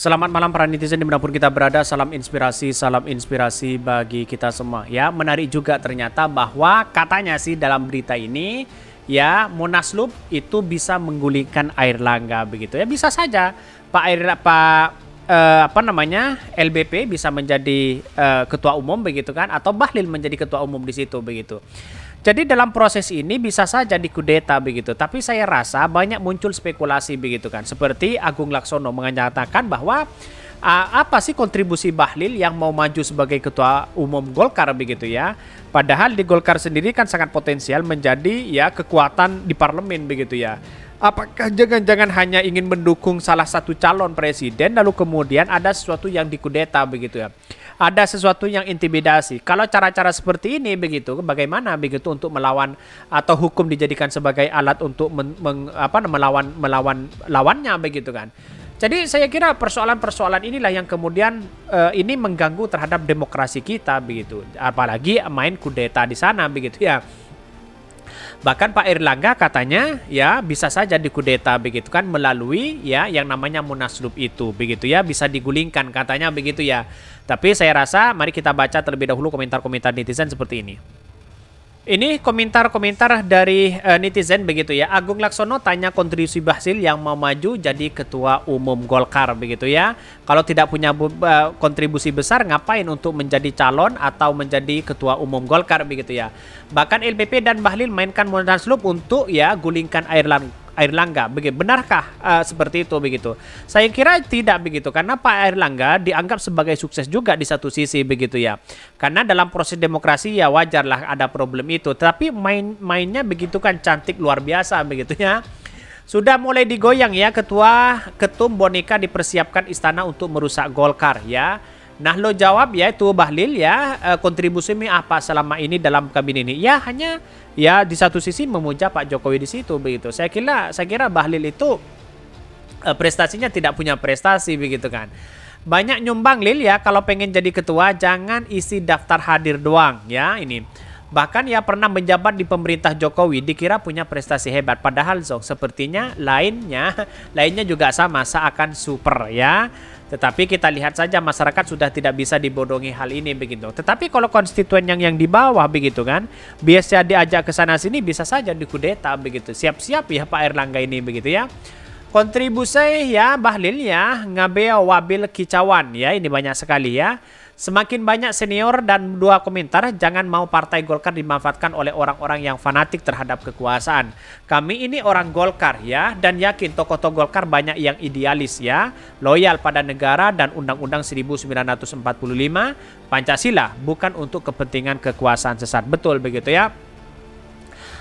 Selamat malam para netizen dimanapun kita berada, salam inspirasi, salam inspirasi bagi kita semua. Ya, menarik juga ternyata bahwa katanya sih dalam berita ini ya Munaslub itu bisa menggulingkan air langga begitu ya bisa saja Pak Air Pak eh, apa namanya LBP bisa menjadi eh, ketua umum begitu kan atau Bahlil menjadi ketua umum di situ begitu. Jadi dalam proses ini bisa saja dikudeta begitu, tapi saya rasa banyak muncul spekulasi begitu kan. Seperti Agung Laksono menyatakan bahwa uh, apa sih kontribusi Bahlil yang mau maju sebagai ketua umum Golkar begitu ya. Padahal di Golkar sendiri kan sangat potensial menjadi ya kekuatan di parlemen begitu ya. Apakah jangan-jangan hanya ingin mendukung salah satu calon presiden lalu kemudian ada sesuatu yang dikudeta begitu ya ada sesuatu yang intimidasi. Kalau cara-cara seperti ini begitu, bagaimana begitu untuk melawan atau hukum dijadikan sebagai alat untuk men, men, apa melawan melawan lawannya begitu kan? Jadi saya kira persoalan-persoalan inilah yang kemudian uh, ini mengganggu terhadap demokrasi kita begitu. Apalagi main kudeta di sana begitu ya Bahkan Pak Erlangga katanya ya bisa saja dikudeta begitu kan melalui ya yang namanya munaslub itu begitu ya bisa digulingkan katanya begitu ya. Tapi saya rasa mari kita baca terlebih dahulu komentar-komentar netizen seperti ini. Ini komentar-komentar dari uh, netizen begitu ya. Agung Laksono tanya kontribusi Basil yang mau maju jadi ketua umum Golkar begitu ya. Kalau tidak punya eh, kontribusi besar ngapain untuk menjadi calon atau menjadi ketua umum Golkar begitu ya. Bahkan LPP dan Bahlil mainkan modal slup untuk ya gulingkan air lang Air Langga. Begitu. Benarkah uh, seperti itu begitu? Saya kira tidak begitu karena Pak Air Langga dianggap sebagai sukses juga di satu sisi begitu ya. Karena dalam proses demokrasi ya wajarlah ada problem itu. Tapi main-mainnya begitu kan cantik luar biasa begitu ya. Sudah mulai digoyang ya ketua ketum boneka dipersiapkan istana untuk merusak Golkar ya. Nah, lo jawab ya itu Bahlil ya eh, kontribusi mi apa selama ini dalam kabin ini? Ya hanya ya di satu sisi memuja Pak Jokowi di situ begitu. Saya kira saya kira Bahlil itu eh, prestasinya tidak punya prestasi begitu kan. Banyak nyumbang Lil ya kalau pengen jadi ketua jangan isi daftar hadir doang ya ini. Bahkan ya pernah menjabat di pemerintah Jokowi dikira punya prestasi hebat padahal Zong sepertinya lainnya lainnya juga sama seakan super ya. Tetapi kita lihat saja masyarakat sudah tidak bisa dibodongi hal ini begitu. Tetapi kalau konstituen yang yang di bawah begitu kan, biasa diajak ke sana sini bisa saja dikudeta begitu. Siap-siap ya Pak Erlangga ini begitu ya. Kontribusi ya Bahlil ya, ngabe wabil kicauan ya ini banyak sekali ya. Semakin banyak senior dan dua komentar, jangan mau Partai Golkar dimanfaatkan oleh orang-orang yang fanatik terhadap kekuasaan. Kami ini orang Golkar ya, dan yakin tokoh-tokoh Golkar banyak yang idealis ya, loyal pada negara dan Undang-Undang 1945, Pancasila, bukan untuk kepentingan kekuasaan sesat. Betul begitu ya?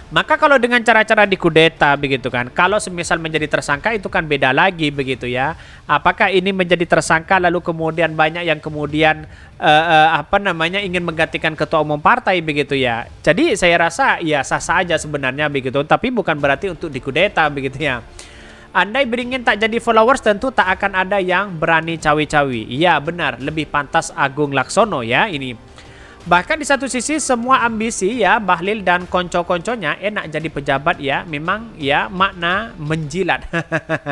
Maka kalau dengan cara-cara dikudeta begitu kan, kalau semisal menjadi tersangka itu kan beda lagi begitu ya. Apakah ini menjadi tersangka lalu kemudian banyak yang kemudian uh, uh, apa namanya ingin menggantikan ketua umum partai begitu ya. Jadi saya rasa ya sah sah aja sebenarnya begitu, tapi bukan berarti untuk dikudeta begitu ya. Andai beringin tak jadi followers tentu tak akan ada yang berani cawi-cawi. Iya benar, lebih pantas Agung Laksono ya ini Bahkan di satu sisi semua ambisi ya Bahlil dan konco-konconya enak jadi pejabat ya memang ya makna menjilat.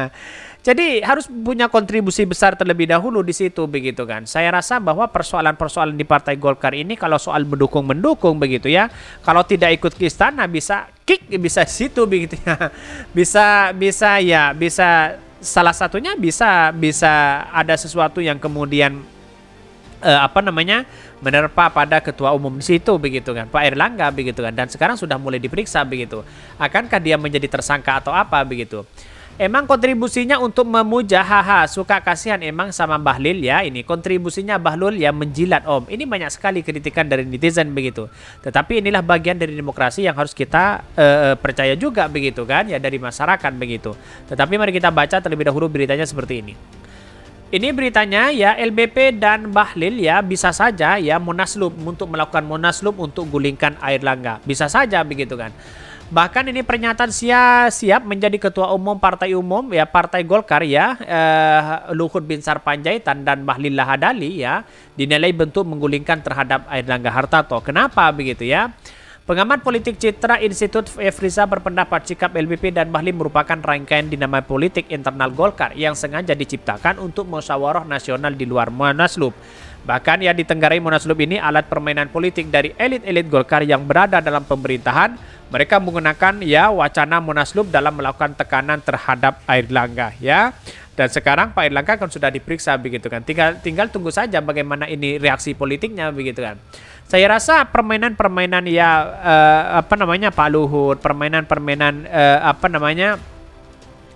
jadi harus punya kontribusi besar terlebih dahulu di situ begitu kan. Saya rasa bahwa persoalan-persoalan di Partai Golkar ini kalau soal mendukung-mendukung begitu ya. Kalau tidak ikut ke istana bisa kick bisa situ begitu ya. Bisa bisa ya bisa salah satunya bisa bisa ada sesuatu yang kemudian eh, apa namanya? menerpa pada ketua umum di situ begitu kan Pak Erlangga begitu kan dan sekarang sudah mulai diperiksa begitu akankah dia menjadi tersangka atau apa begitu Emang kontribusinya untuk memuja haha suka kasihan emang sama Bahlil ya ini kontribusinya Bahlul yang menjilat Om. Ini banyak sekali kritikan dari netizen begitu. Tetapi inilah bagian dari demokrasi yang harus kita uh, percaya juga begitu kan ya dari masyarakat begitu. Tetapi mari kita baca terlebih dahulu beritanya seperti ini. Ini beritanya ya LBP dan Bahlil ya bisa saja ya munaslub untuk melakukan munaslub untuk gulingkan air langga. Bisa saja begitu kan. Bahkan ini pernyataan siap siap menjadi ketua umum partai umum ya Partai Golkar ya eh, Luhut Binsar Panjaitan dan Bahlil Lahadali ya dinilai bentuk menggulingkan terhadap Air Langga Hartarto. Kenapa begitu ya? Pengamat politik Citra Institut Efrisa berpendapat sikap LBP dan Bahlim merupakan rangkaian dinamai politik internal Golkar yang sengaja diciptakan untuk musyawarah nasional di luar Munaslup. Bahkan yang ditenggarai Munaslup ini alat permainan politik dari elit-elit Golkar yang berada dalam pemerintahan. Mereka menggunakan ya wacana Munaslup dalam melakukan tekanan terhadap Air Langga ya. Dan sekarang Pak Erlangga kan sudah diperiksa begitu kan. Tinggal tinggal tunggu saja bagaimana ini reaksi politiknya begitu kan saya rasa permainan-permainan ya uh, apa namanya Pak Luhut, permainan-permainan uh, apa namanya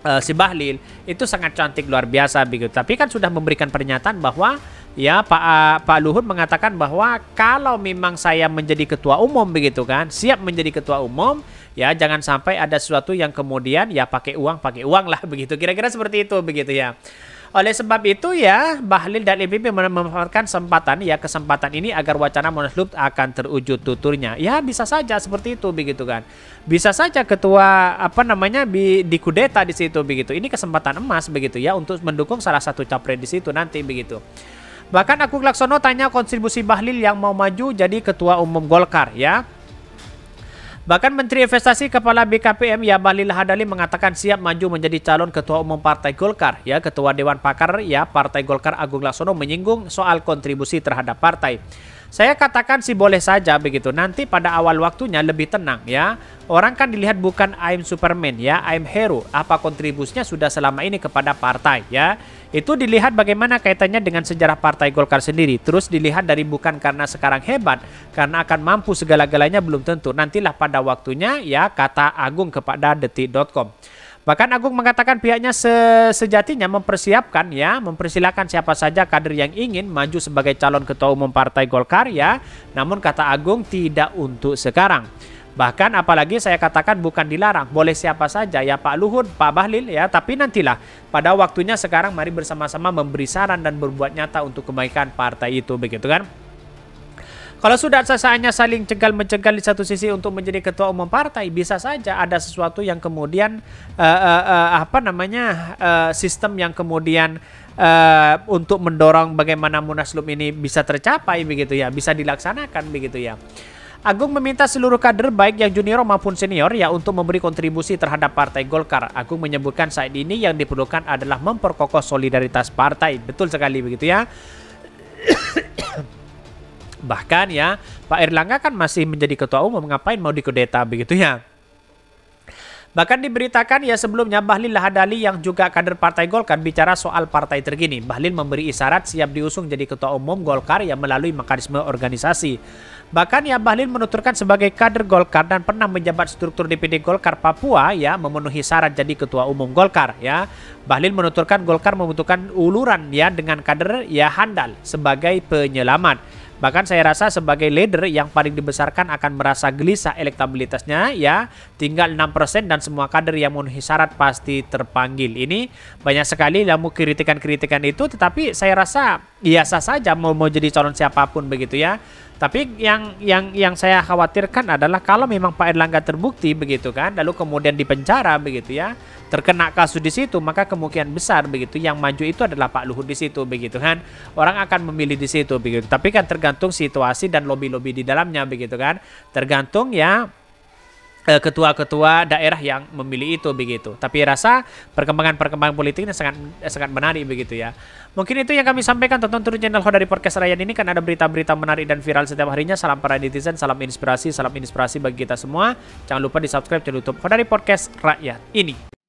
uh, si Bahlil itu sangat cantik luar biasa begitu. Tapi kan sudah memberikan pernyataan bahwa ya Pak uh, Pak Luhut mengatakan bahwa kalau memang saya menjadi ketua umum begitu kan, siap menjadi ketua umum ya jangan sampai ada sesuatu yang kemudian ya pakai uang pakai uang lah begitu kira-kira seperti itu begitu ya oleh sebab itu ya, Bahlil dan IPB memanfaatkan kesempatan ya kesempatan ini agar wacana munaslub akan terwujud tuturnya. Ya bisa saja seperti itu begitu kan. Bisa saja ketua apa namanya di, di kudeta di situ begitu. Ini kesempatan emas begitu ya untuk mendukung salah satu capres di situ nanti begitu. Bahkan aku Laksono tanya kontribusi Bahlil yang mau maju jadi ketua umum Golkar ya. Bahkan Menteri Investasi Kepala BKPM ya Lahadali Hadali mengatakan siap maju menjadi calon Ketua Umum Partai Golkar. Ya, Ketua Dewan Pakar ya Partai Golkar Agung Laksono menyinggung soal kontribusi terhadap partai. Saya katakan sih boleh saja begitu. Nanti pada awal waktunya lebih tenang ya. Orang kan dilihat bukan I'm Superman ya, I'm Hero. Apa kontribusinya sudah selama ini kepada partai ya. Itu dilihat bagaimana kaitannya dengan sejarah Partai Golkar sendiri. Terus dilihat dari bukan karena sekarang hebat, karena akan mampu segala-galanya belum tentu. Nantilah pada waktunya ya kata Agung kepada detik.com. Bahkan Agung mengatakan pihaknya se sejatinya mempersiapkan ya, mempersilahkan siapa saja kader yang ingin maju sebagai calon ketua umum Partai Golkar ya. Namun kata Agung tidak untuk sekarang. Bahkan apalagi saya katakan bukan dilarang, boleh siapa saja ya Pak Luhut, Pak Bahlil ya, tapi nantilah pada waktunya sekarang mari bersama-sama memberi saran dan berbuat nyata untuk kebaikan partai itu begitu kan. Kalau sudah sesanya saling cegal mencegal di satu sisi untuk menjadi ketua umum partai, bisa saja ada sesuatu yang kemudian uh, uh, uh, apa namanya uh, sistem yang kemudian uh, untuk mendorong bagaimana munaslup ini bisa tercapai begitu ya, bisa dilaksanakan begitu ya. Agung meminta seluruh kader baik yang junior maupun senior ya untuk memberi kontribusi terhadap Partai Golkar. Agung menyebutkan saat ini yang diperlukan adalah memperkokoh solidaritas partai. Betul sekali begitu ya bahkan ya Pak Erlangga kan masih menjadi ketua umum ngapain mau dikudeta begitu ya Bahkan diberitakan ya sebelumnya Bahlil Lahadali yang juga kader Partai Golkar bicara soal partai tergini Bahlil memberi isyarat siap diusung jadi ketua umum Golkar yang melalui mekanisme organisasi. Bahkan ya Bahlil menuturkan sebagai kader Golkar dan pernah menjabat struktur DPD Golkar Papua ya memenuhi syarat jadi ketua umum Golkar ya. Bahlil menuturkan Golkar membutuhkan uluran ya dengan kader ya handal sebagai penyelamat. Bahkan saya rasa sebagai leader yang paling dibesarkan akan merasa gelisah elektabilitasnya ya tinggal 6% dan semua kader yang memenuhi syarat pasti terpanggil. Ini banyak sekali lamu kritikan-kritikan itu tetapi saya rasa ya saja mau mau jadi calon siapapun begitu ya. Tapi yang yang yang saya khawatirkan adalah kalau memang Pak Erlangga terbukti begitu kan, lalu kemudian dipenjara begitu ya, terkena kasus di situ, maka kemungkinan besar begitu yang maju itu adalah Pak Luhut di situ begitu kan. Orang akan memilih di situ begitu. Tapi kan tergantung situasi dan lobi-lobi di dalamnya begitu kan. Tergantung ya Eh, ketua-ketua daerah yang memilih itu begitu. Tapi rasa perkembangan-perkembangan politiknya sangat sangat menarik begitu ya. Mungkin itu yang kami sampaikan tonton terus channel Hoda dari Podcast Rakyat ini kan ada berita-berita menarik dan viral setiap harinya. Salam para netizen, salam inspirasi, salam inspirasi bagi kita semua. Jangan lupa di-subscribe channel YouTube Hoda dari Podcast Rakyat ini.